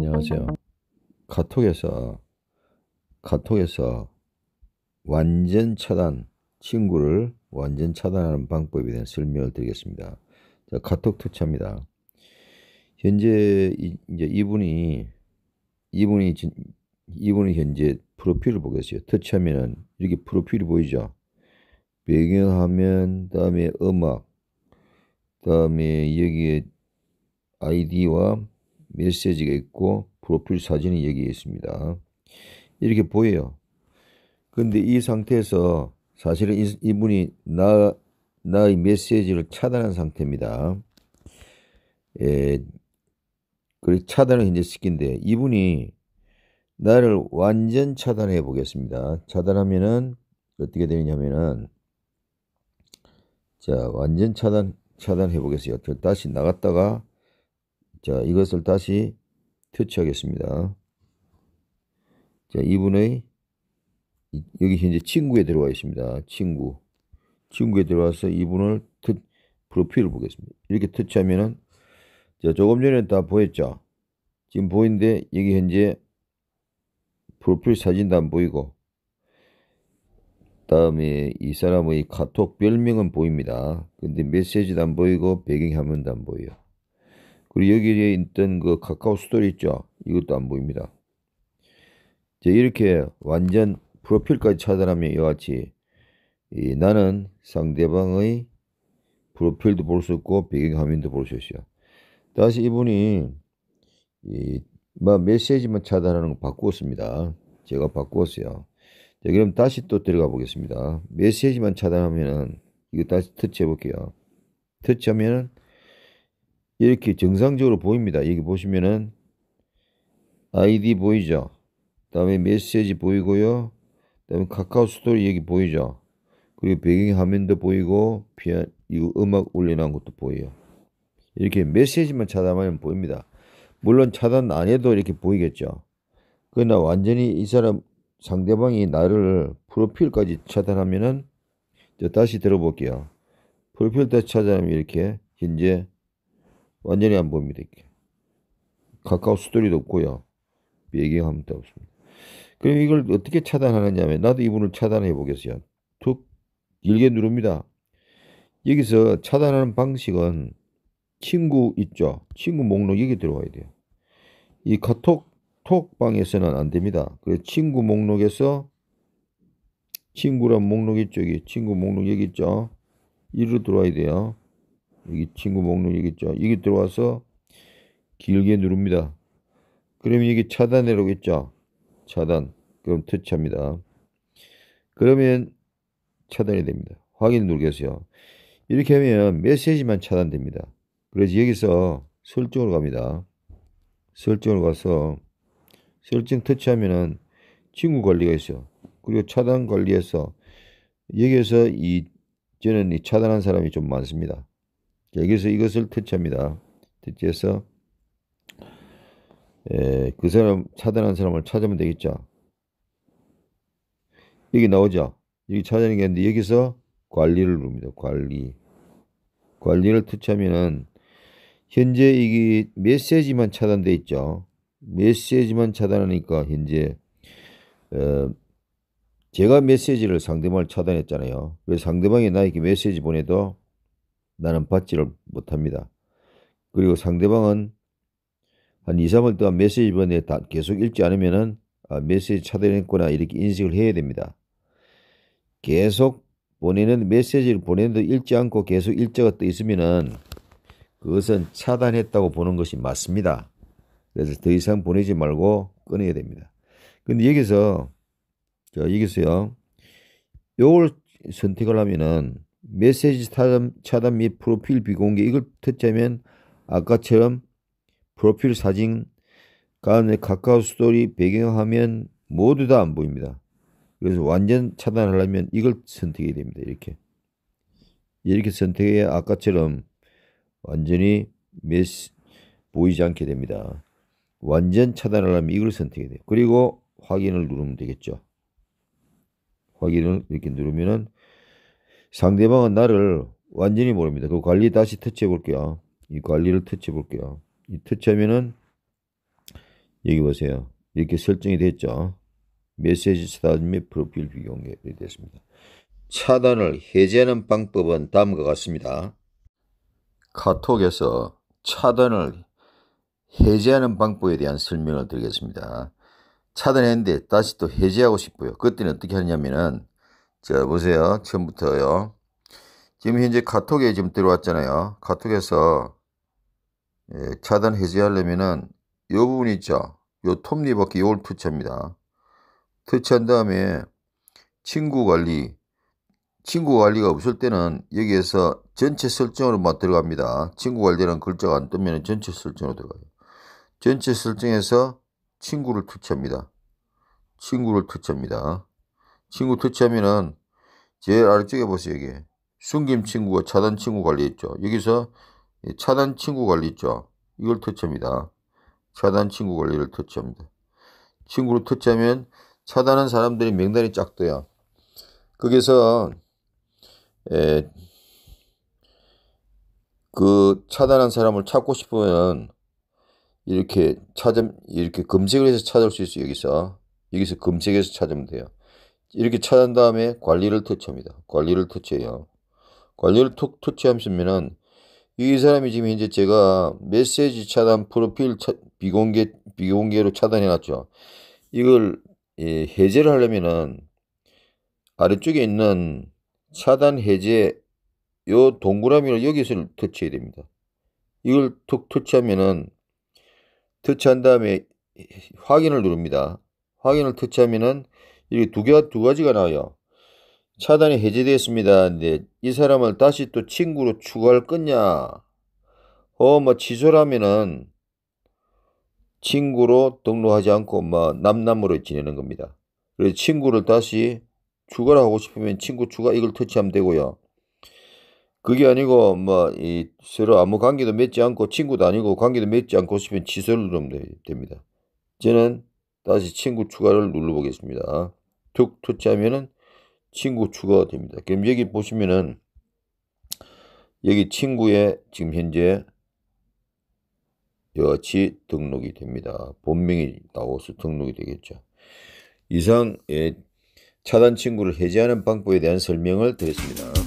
안녕하세요. 카톡에서 카톡에서 완전 차단 친구를 완전 차단하는 방법에 대한 설명을 드리겠습니다. 자, 카톡 투차입니다. 현재 이, 제 이분이 이분이 이분이 현재 프로필을 보겠어요. 터치하면은 이렇게 프로필이 보이죠. 배경화면 다음에 음악 다음에 여기에 아이디와 메시지가 있고 프로필 사진이 여기에 있습니다. 이렇게 보여요. 근데 이 상태에서 사실은 이분이 나, 나의 메시지를 차단한 상태입니다. 예, 그리고 차단을 현재 시킨데 이분이 나를 완전 차단해 보겠습니다. 차단하면은 어떻게 되냐면은 자 완전 차단 차단해 보겠어요. 다시 나갔다가 자, 이것을 다시 터치하겠습니다. 자, 이분의 여기 현재 친구에 들어와 있습니다. 친구. 친구에 들어와서 이분을 트, 프로필을 보겠습니다. 이렇게 터치하면은 자, 조금 전에 다 보였죠. 지금 보이는데 여기 현재 프로필 사진도 안 보이고 다음에 이 사람의 카톡 별명은 보입니다. 근데 메시지도 안 보이고 배경 화면도 안 보여요. 그리고 여기에 있던 그 카카오 스토리 있죠. 이것도 안 보입니다. 이 이렇게 완전 프로필까지 차단하면 이와 같이 이 나는 상대방의 프로필도 볼수 있고 배경화면도 볼 수 있어요. 다시 이분이 이 메시지만 차단하는 거 바꾸었습니다. 제가 바꾸었어요. 자, 그럼 다시 또 들어가 보겠습니다. 메시지만 차단하면은 이거 다시 터치해 볼게요. 터치하면은 이렇게 정상적으로 보입니다. 여기 보시면은 아이디 보이죠? 다음에 메시지 보이고요. 다음에 카카오 스토리 여기 보이죠? 그리고 배경 화면도 보이고 피아 이 음악 올려놓은 것도 보여요. 이렇게 메시지만 차단하면 보입니다. 물론 차단 안 해도 이렇게 보이겠죠. 그러나 완전히 이 사람 상대방이 나를 프로필까지 차단하면은 저 다시 들어볼게요. 프로필 다 차단하면 이렇게 현재 완전히 안 보입니다. 이렇게. 가까운 수돌리도 없고요. 배경화면 도 없습니다. 그럼 이걸 어떻게 차단하느냐 하면 나도 이분을 차단해 보겠어요. 툭 길게 누릅니다. 여기서 차단하는 방식은 친구 있죠. 친구 목록 여기 들어와야 돼요. 이 카톡 톡방에서는 안 됩니다. 그래서 친구 목록에서 친구란 목록 이쪽에 친구 목록 여기 있죠. 이로 들어와야 돼요. 여기 친구 목록 여기 있죠. 여기 들어와서 길게 누릅니다. 그러면 여기 차단이라고 있죠. 차단. 그럼 터치합니다. 그러면 차단이 됩니다. 확인 누르겠어요. 이렇게 하면 메시지만 차단됩니다. 그래서 여기서 설정으로 갑니다. 설정으로 가서 설정 터치하면은 친구 관리가 있어요. 그리고 차단 관리에서 여기에서 이 저는 이 차단한 사람이 좀 많습니다. 여기서 이것을 퇴치합니다. 퇴치해서 에, 그 사람 차단한 사람을 찾으면 되겠죠. 여기 나오죠. 여기 찾아낸 게는데 여기서 관리를 누릅니다. 관리. 관리를 터치하면은 현재 이게 메시지만 차단돼 있죠. 메시지만 차단하니까 현재 어, 제가 메시지를 상대방을 차단했잖아요. 그 상대방이 나에게 메시지 보내도 나는 받지를 못합니다. 그리고 상대방은 한 2, 3월 동안 메시지 번에 계속 읽지 않으면은 아, 메시지 차단했거나 이렇게 인식을 해야 됩니다. 계속 보내는 메시지를 보내는데 읽지 않고 계속 일자가 떠 있으면은 그것은 차단했다고 보는 것이 맞습니다. 그래서 더 이상 보내지 말고 끊어야 됩니다. 근데 여기서 자 여기서요. 요걸 선택을 하면은 메시지 차단, 차단 및 프로필 비공개 이걸 듣자면 아까처럼 프로필 사진 가운데 카카오 스토리 배경화면 모두 다 안 보입니다. 그래서 완전 차단하려면 이걸 선택해야 됩니다. 이렇게 이렇게 선택해야 아까처럼 완전히 메시, 보이지 않게 됩니다. 완전 차단하려면 이걸 선택해야 돼요. 그리고 확인을 누르면 되겠죠. 확인을 이렇게 누르면은 상대방은 나를 완전히 모릅니다. 그 관리 다시 터치해 볼게요. 이 관리를 터치해 볼게요. 이 터치하면은 여기 보세요. 이렇게 설정이 됐죠. 메시지 차단 및 프로필 비교 이 됐습니다. 차단을 해제하는 방법은 다음과 같습니다. 카톡에서 차단을 해제하는 방법에 대한 설명을 드리겠습니다. 차단했는데 다시 또 해제하고 싶어요. 그때는 어떻게 하냐면은 자, 보세요. 처음부터요. 지금 현재 카톡에 지금 들어왔잖아요. 카톡에서 예, 차단 해제하려면은 이 부분 있죠. 이 톱니바퀴 요걸 터치합니다. 터치한 다음에 친구 관리 친구 관리가 없을 때는 여기에서 전체 설정으로만 들어갑니다. 친구 관리라는 글자가 안 뜨면 전체 설정으로 들어가요. 전체 설정에서 친구를 터치합니다. 친구를 터치합니다. 친구 터치하면은 제일 아래쪽에 보세요 여기 숨김 친구가 차단 친구 관리 있죠 여기서 차단 친구 관리 있죠 이걸 터치합니다 차단 친구 관리를 터치합니다 친구를 터치하면 차단한 사람들이 명단이 쫙 떠요 거기서 에, 그 차단한 사람을 찾고 싶으면 이렇게 찾음 이렇게 검색을 해서 찾을 수 있어요 여기서 여기서 검색해서 찾으면 돼요 이렇게 찾은 다음에 관리를 터치합니다. 관리를 터치해요. 관리를 툭 터치하시면은 이 사람이 지금 현재 제가 메시지 차단 프로필 차, 비공개 비공개로 차단해 놨죠. 이걸 예, 해제를 하려면은 아래쪽에 있는 차단 해제 요 동그라미를 여기서 터치해야 됩니다. 이걸 툭 터치하면은 터치한 다음에 확인을 누릅니다. 확인을 터치하면은 이렇게 두, 개, 두 가지가 나와요. 차단이 해제되었습니다. 근데 이 사람을 다시 또 친구로 추가할 거냐? 어, 뭐 취소라면은 친구로 등록하지 않고 뭐 남남으로 지내는 겁니다. 그래서 친구를 다시 추가를 하고 싶으면 친구 추가 이걸 터치하면 되고요. 그게 아니고 뭐이 서로 아무 관계도 맺지 않고 친구도 아니고 관계도 맺지 않고 싶으면 취소를 누르면 됩니다. 저는 다시 친구 추가를 눌러보겠습니다. 툭 터치하면은 친구 추가가 됩니다. 그럼 여기 보시면은 여기 친구에 지금 현재 이 같이 등록이 됩니다. 본명이 나와서 등록이 되겠죠. 이상 예, 차단 친구를 해제하는 방법에 대한 설명을 드렸습니다.